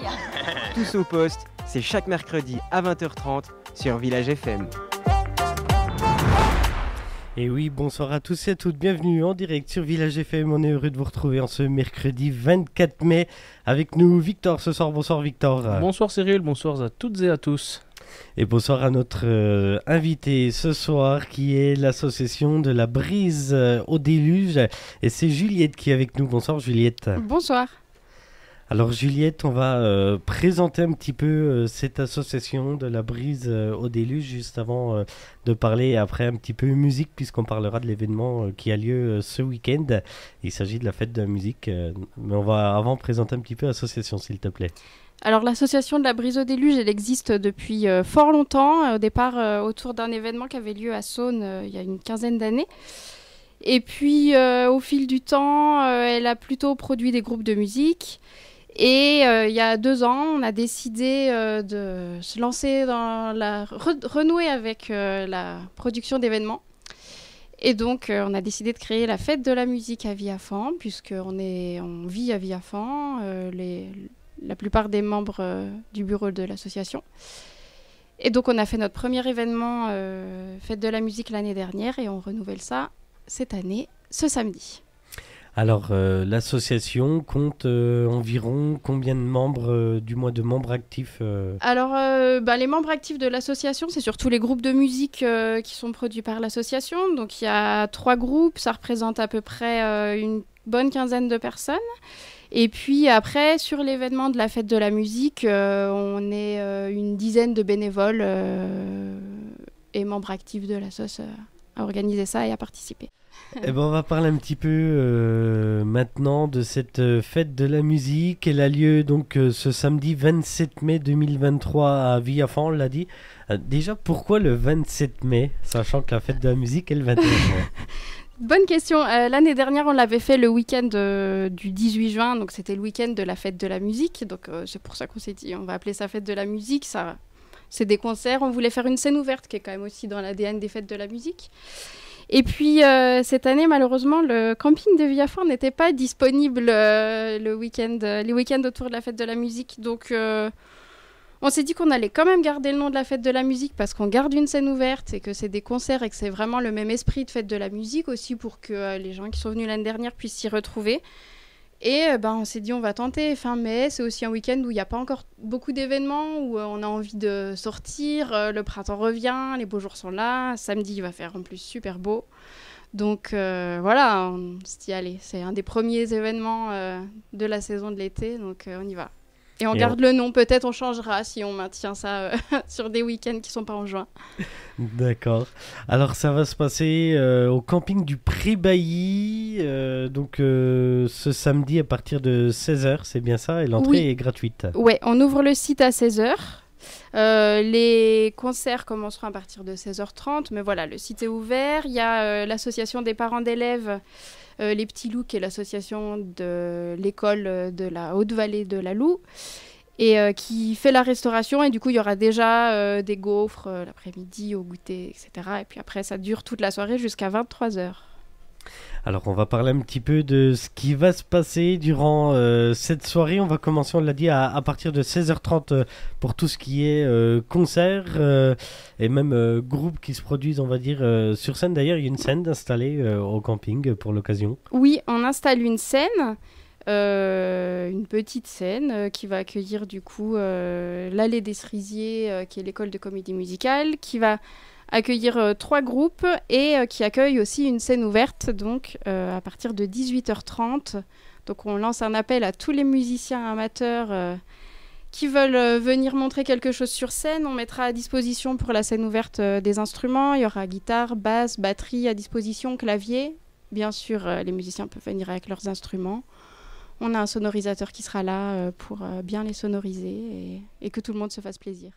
Tous au poste, c'est chaque mercredi à 20h30 sur Village FM. Et oui, bonsoir à tous et à toutes, bienvenue en direct sur Village FM, on est heureux de vous retrouver en ce mercredi 24 mai avec nous Victor ce soir, bonsoir Victor. Bonsoir Cyril, bonsoir à toutes et à tous. Et bonsoir à notre euh, invité ce soir qui est l'association de la brise euh, au déluge. Et c'est Juliette qui est avec nous. Bonsoir Juliette. Bonsoir. Alors Juliette, on va euh, présenter un petit peu euh, cette association de la brise euh, au déluge juste avant de parler après un petit peu musique puisqu'on parlera de l'événement qui a lieu ce week-end. Il s'agit de la fête de la musique, mais on va avant présenter un petit peu l'association s'il te plaît. Alors l'association de la brise au déluge, elle existe depuis fort longtemps, au départ autour d'un événement qui avait lieu à Saône il y a une quinzaine d'années. Et puis au fil du temps, elle a plutôt produit des groupes de musique. Et euh, il y a deux ans, on a décidé euh, de se lancer dans la. renouer avec euh, la production d'événements. Et donc, on a décidé de créer la fête de la musique à Viafan, puisqu'on on vit à Viafan, la plupart des membres du bureau de l'association. Et donc, on a fait notre premier événement fête de la musique l'année dernière, et on renouvelle ça cette année, ce samedi. Alors, euh, l'association compte euh, environ combien de membres, euh, du moins de membres actifs Alors, bah, les membres actifs de l'association, c'est surtout les groupes de musique qui sont produits par l'association. Donc, il y a trois groupes, ça représente à peu près une bonne quinzaine de personnes. Et puis après, sur l'événement de la fête de la musique, on est une dizaine de bénévoles et membres actifs de l'association à organiser ça et à participer. Et eh ben, on va parler un petit peu euh, maintenant de cette euh, fête de la musique. Elle a lieu donc euh, ce samedi 27 mai 2023 à Villafan, on l'a dit. déjà, pourquoi le 27 mai, sachant que la fête de la musique est le 21 mai Bonne question. L'année dernière, on l'avait fait le week-end du 18 juin, donc c'était le week-end de la fête de la musique. Donc c'est pour ça qu'on s'est dit, on va appeler ça fête de la musique. Ça c'est des concerts. On voulait faire une scène ouverte, qui est quand même aussi dans l'ADN des fêtes de la musique. Et puis euh, cette année, malheureusement, le camping de Viafort n'était pas disponible euh, le week-end, euh, les week-ends autour de la fête de la musique. Donc on s'est dit qu'on allait quand même garder le nom de la fête de la musique parce qu'on garde une scène ouverte et que c'est des concerts et que c'est vraiment le même esprit de fête de la musique aussi pour que les gens qui sont venus l'année dernière puissent s'y retrouver. Et euh, ben, on s'est dit, on va tenter. Fin mai, c'est aussi un week-end où il n'y a pas encore beaucoup d'événements, où euh, on a envie de sortir. Euh, le printemps revient, les beaux jours sont là. Samedi, il va faire en plus super beau. Donc voilà, on s'est dit, allez, c'est un des premiers événements de la saison de l'été, donc on y va. Et on garde le nom, peut-être on changera si on maintient ça euh, sur des week-ends qui ne sont pas en juin. D'accord. Alors ça va se passer euh, au camping du pré euh, donc ce samedi à partir de 16h, c'est bien ça, et l'entrée est gratuite. Oui, on ouvre le site à 16h. Euh, les concerts commenceront à partir de 16h30, mais voilà, le site est ouvert. Il y a euh, l'association des parents d'élèves, euh, Les Petits Loups, qui est l'association de l'école de la Haute-Vallée de la Loue, et qui fait la restauration. Et du coup, il y aura déjà des gaufres l'après-midi, au goûter, etc. Et puis après, ça dure toute la soirée jusqu'à 23h. Alors on va parler un petit peu de ce qui va se passer durant euh, cette soirée. On va commencer, on l'a dit, à, partir de 16h30 euh, pour tout ce qui est euh, concert et même groupes qui se produisent, on va dire, sur scène. D'ailleurs, il y a une scène installée au camping pour l'occasion. Oui, on installe une scène. Euh, une petite scène euh, qui va accueillir du coup euh, l'allée des cerisiers qui est l'école de comédie musicale qui va accueillir trois groupes et qui accueille aussi une scène ouverte donc à partir de 18h30 donc on lance un appel à tous les musiciens amateurs qui veulent venir montrer quelque chose sur scène, on mettra à disposition pour la scène ouverte des instruments. Il y aura guitare, basse, batterie à disposition, clavier. Bien sûr, les musiciens peuvent venir avec leurs instruments on a un sonorisateur qui sera là euh, pour euh, bien les sonoriser et, que tout le monde se fasse plaisir.